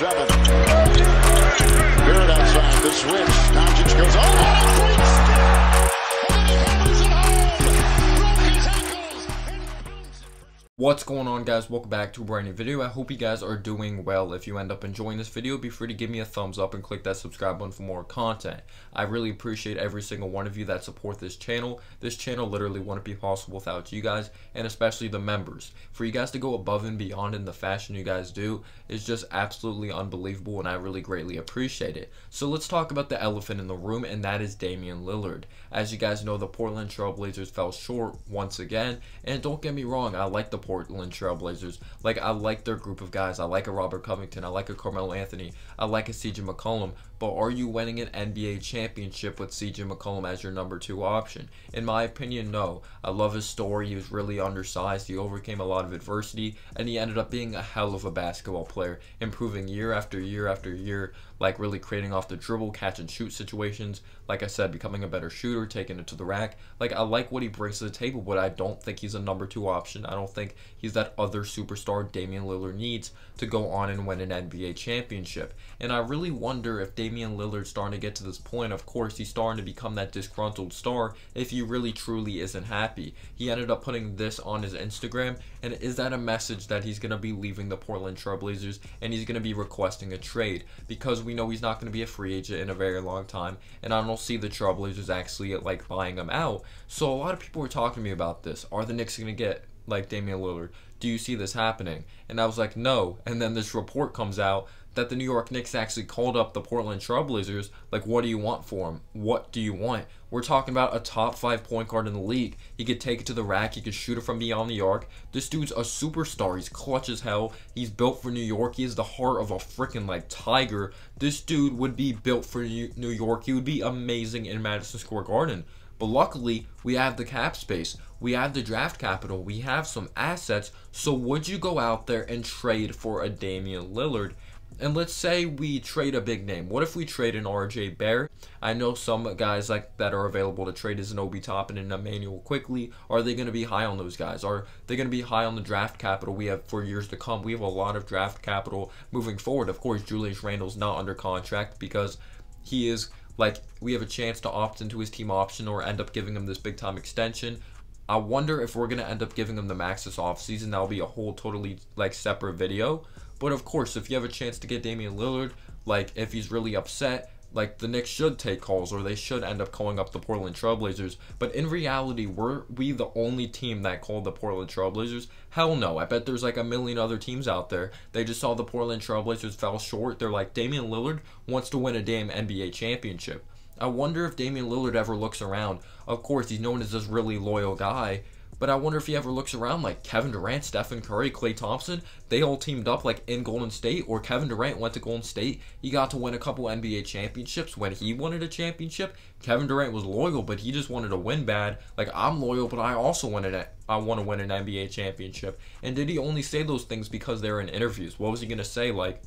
seven. Barrett outside the switch. Doncic goes, oh, what a great What's going on guys, welcome back to a brand new video. I hope you guys are doing well. If you end up enjoying this video, be free to give me a thumbs up and click that subscribe button for more content. I really appreciate every single one of you that support this channel. This channel literally wouldn't be possible without you guys and especially the members. For you guys to go above and beyond in the fashion you guys do is just absolutely unbelievable and I really greatly appreciate it. So let's talk about the elephant in the room and that is Damian Lillard. As you guys know, the Portland Trailblazers fell short once again and don't get me wrong, I like the Portland Trailblazers. Like I like their group of guys. I like a Robert Covington. I like a Carmelo Anthony. I like a CJ McCollum. But are you winning an NBA championship with CJ McCollum as your number two option? In my opinion, no. I love his story. He was really undersized. He overcame a lot of adversity, and he ended up being a hell of a basketball player, improving year after year after year. Like really creating off the dribble, catch and shoot situations. Like I said, becoming a better shooter, taking it to the rack. Like I like what he brings to the table, but I don't think he's a number two option. I don't think He's that other superstar Damian Lillard needs to go on and win an NBA championship. And I really wonder if Damian Lillard's starting to get to this point. Of course, he's starting to become that disgruntled star if he really truly isn't happy. He ended up putting this on his Instagram, and is that a message that he's going to be leaving the Portland Trailblazers and he's going to be requesting a trade? Because we know he's not going to be a free agent in a very long time, and I don't see the Trailblazers actually like buying him out. So a lot of people were talking to me about this. Are the Knicks going to get like Damian Lillard. Do you see this happening? And I was like, no. And then this report comes out that the New York Knicks actually called up the Portland Trailblazers. Like, what do you want for him? What do you want? We're talking about a top five point guard in the league. He could take it to the rack. He could shoot it from beyond the arc. This dude's a superstar. He's clutch as hell. He's built for New York. He is the heart of a freaking like tiger. This dude would be built for New York. He would be amazing in Madison Square Garden. But luckily, we have the cap space. We have the draft capital. We have some assets. So would you go out there and trade for a Damian Lillard? And let's say we trade a big name. What if we trade an RJ Barrett? I know some guys like that are available to trade as an Obi Toppin and Emmanuel quickly. Are they going to be high on those guys? Are they going to be high on the draft capital we have for years to come? We have a lot of draft capital moving forward. Of course, Julius Randle's not under contract because he is like, we have a chance to opt into his team option or end up giving him this big time extension. I wonder if we're going to end up giving him the max this offseason. That'll be a whole totally, like, separate video. But of course, if you have a chance to get Damian Lillard, like, if he's really upset, like the Knicks should take calls or they should end up calling up the Portland Trailblazers. But in reality, were we the only team that called the Portland Trailblazers? Hell no. I bet there's like a million other teams out there. They just saw the Portland Trailblazers fell short. They're like, Damian Lillard wants to win a damn NBA championship. I wonder if Damian Lillard ever looks around. Of course, he's known as this really loyal guy, but I wonder if he ever looks around like Kevin Durant, Stephen Curry, Clay Thompson, they all teamed up like in Golden State, or Kevin Durant went to Golden State. He got to win a couple NBA championships. When he wanted a championship, Kevin Durant was loyal, but he just wanted to win bad. Like I'm loyal, but I also wanted it. I want to win an NBA championship. And did he only say those things because they were in interviews? What was he gonna say like?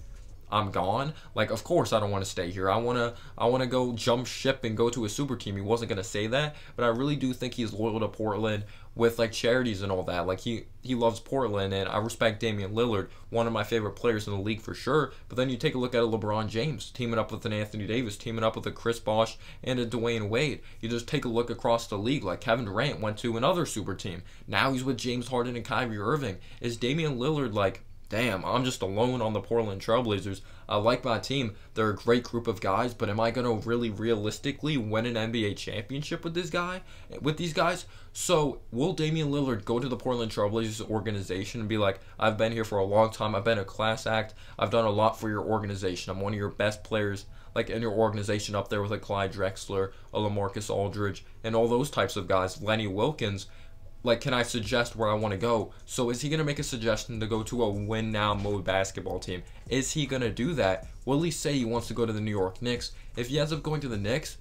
I'm gone. Like, of course, I don't want to stay here. I wanna, I wanna go jump ship and go to a super team. He wasn't gonna say that, but I really do think he's loyal to Portland with like charities and all that. Like he, he loves Portland, and I respect Damian Lillard, one of my favorite players in the league for sure. But then you take a look at a LeBron James teaming up with an Anthony Davis, teaming up with a Chris Bosh and a Dwayne Wade. You just take a look across the league. Like Kevin Durant went to another super team. Now he's with James Harden and Kyrie Irving. Is Damian Lillard like? damn, I'm just alone on the Portland Trailblazers. I like my team. They're a great group of guys, but am I going to really realistically win an NBA championship with this guy, with these guys? So will Damian Lillard go to the Portland Trailblazers organization and be like, I've been here for a long time. I've been a class act. I've done a lot for your organization. I'm one of your best players like in your organization up there with a Clyde Drexler, a Lamarcus Aldridge, and all those types of guys, Lenny Wilkins like can I suggest where I want to go? So is he going to make a suggestion to go to a win now mode basketball team? Is he going to do that? Will he say he wants to go to the New York Knicks? If he ends up going to the Knicks,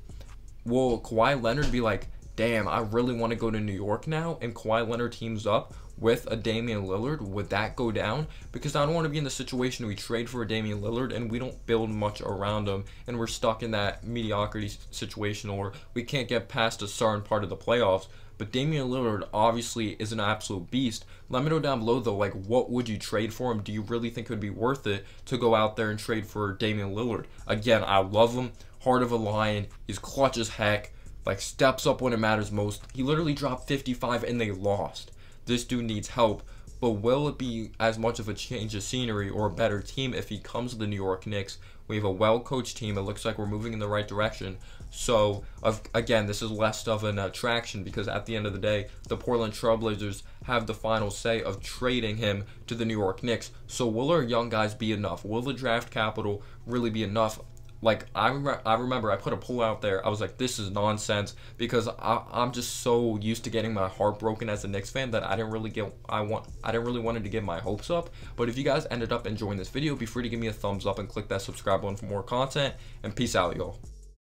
will Kawhi Leonard be like, "Damn, I really want to go to New York now." And Kawhi Leonard teams up with a Damian Lillard, would that go down? Because I don't want to be in the situation we trade for a Damian Lillard and we don't build much around him and we're stuck in that mediocrity situation or we can't get past a certain part of the playoffs but Damian Lillard obviously is an absolute beast. Let me know down below though, like what would you trade for him? Do you really think it would be worth it to go out there and trade for Damian Lillard? Again, I love him. Heart of a lion. He's clutch as heck. Like steps up when it matters most. He literally dropped 55 and they lost. This dude needs help but will it be as much of a change of scenery or a better team if he comes to the New York Knicks? We have a well coached team. It looks like we're moving in the right direction. So, again, this is less of an attraction because at the end of the day, the Portland Trailblazers have the final say of trading him to the New York Knicks. So, will our young guys be enough? Will the draft capital really be enough? Like I, re- I remember I put a poll out there. I was like, this is nonsense because I, I'm just so used to getting my heart broken as a Knicks fan that I didn't really get I want I didn't really wanted to get my hopes up. But if you guys ended up enjoying this video, be free to give me a thumbs up and click that subscribe button for more content. And peace out, y'all.